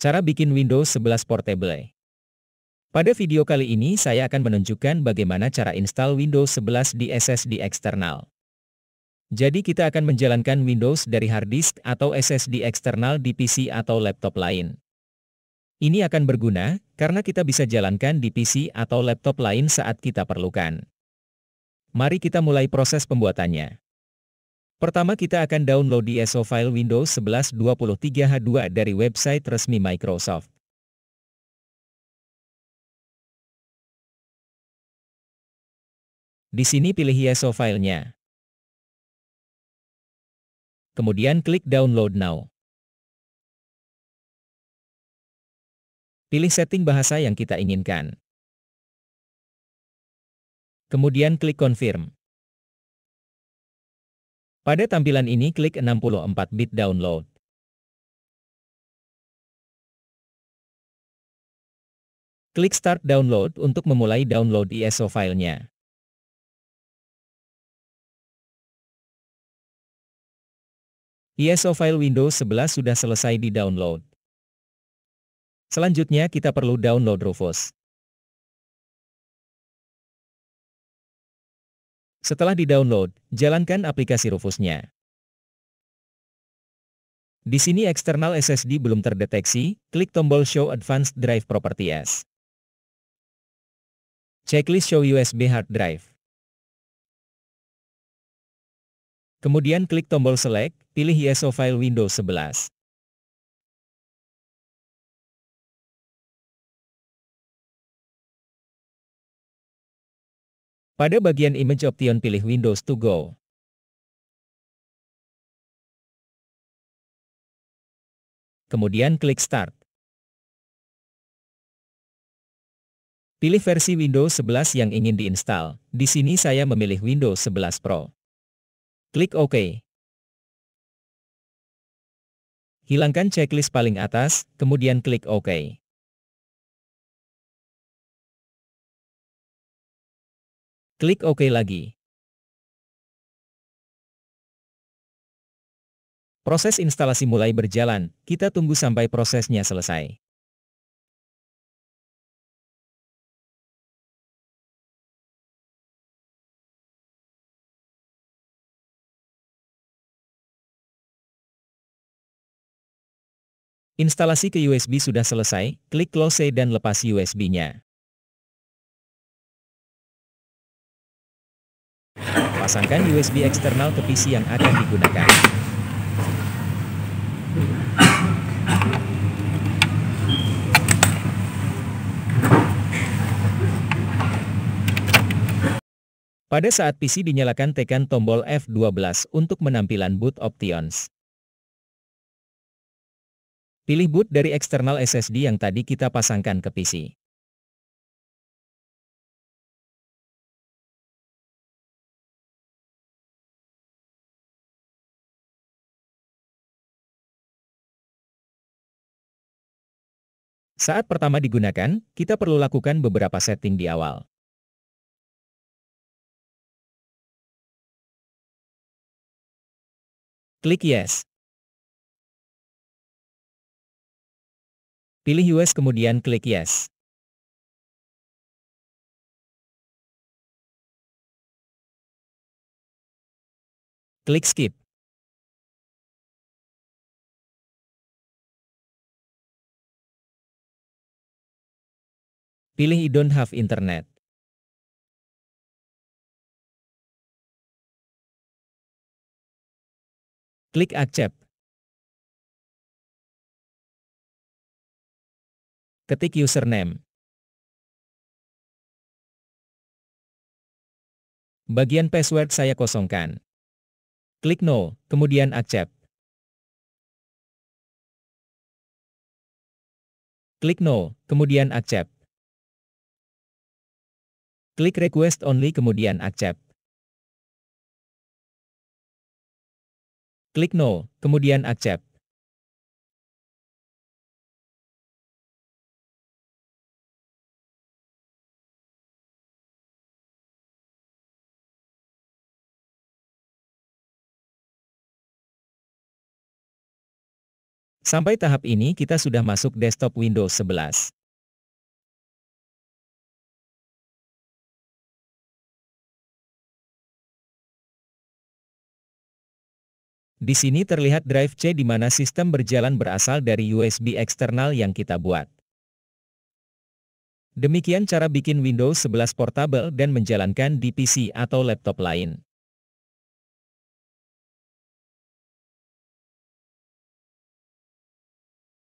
Cara bikin Windows 11 Portable Pada video kali ini saya akan menunjukkan bagaimana cara install Windows 11 di SSD eksternal. Jadi kita akan menjalankan Windows dari harddisk atau SSD eksternal di PC atau laptop lain. Ini akan berguna, karena kita bisa jalankan di PC atau laptop lain saat kita perlukan. Mari kita mulai proses pembuatannya. Pertama kita akan download ISO file Windows 11 23H2 dari website resmi Microsoft. Di sini pilih ISO filenya. Kemudian klik download now. Pilih setting bahasa yang kita inginkan. Kemudian klik confirm. Pada tampilan ini klik 64 bit download. Klik Start Download untuk memulai download ISO filenya. ISO file Windows 11 sudah selesai di-download. Selanjutnya kita perlu download Rufus. Setelah di-download, jalankan aplikasi Rufusnya. Di sini eksternal SSD belum terdeteksi, klik tombol Show Advanced Drive Properties. Checklist Show USB Hard Drive. Kemudian klik tombol Select, pilih ISO file Windows 11. Pada bagian Image Option pilih Windows to Go. Kemudian klik Start. Pilih versi Windows 11 yang ingin diinstal. Di sini saya memilih Windows 11 Pro. Klik OK. Hilangkan checklist paling atas, kemudian klik OK. Klik OK lagi. Proses instalasi mulai berjalan, kita tunggu sampai prosesnya selesai. Instalasi ke USB sudah selesai, klik close dan lepas USB-nya. Pasangkan USB eksternal ke PC yang akan digunakan. Pada saat PC dinyalakan tekan tombol F12 untuk menampilkan boot options. Pilih boot dari eksternal SSD yang tadi kita pasangkan ke PC. Saat pertama digunakan, kita perlu lakukan beberapa setting di awal. Klik Yes. Pilih US kemudian klik Yes. Klik Skip. Pilih I don't have internet. Klik accept. Ketik username. Bagian password saya kosongkan. Klik no, kemudian accept. Klik no, kemudian accept. Klik Request Only kemudian Accept. Klik No, kemudian Accept. Sampai tahap ini kita sudah masuk desktop Windows 11. Di sini terlihat drive C di mana sistem berjalan berasal dari USB eksternal yang kita buat. Demikian cara bikin Windows 11 portable dan menjalankan di PC atau laptop lain.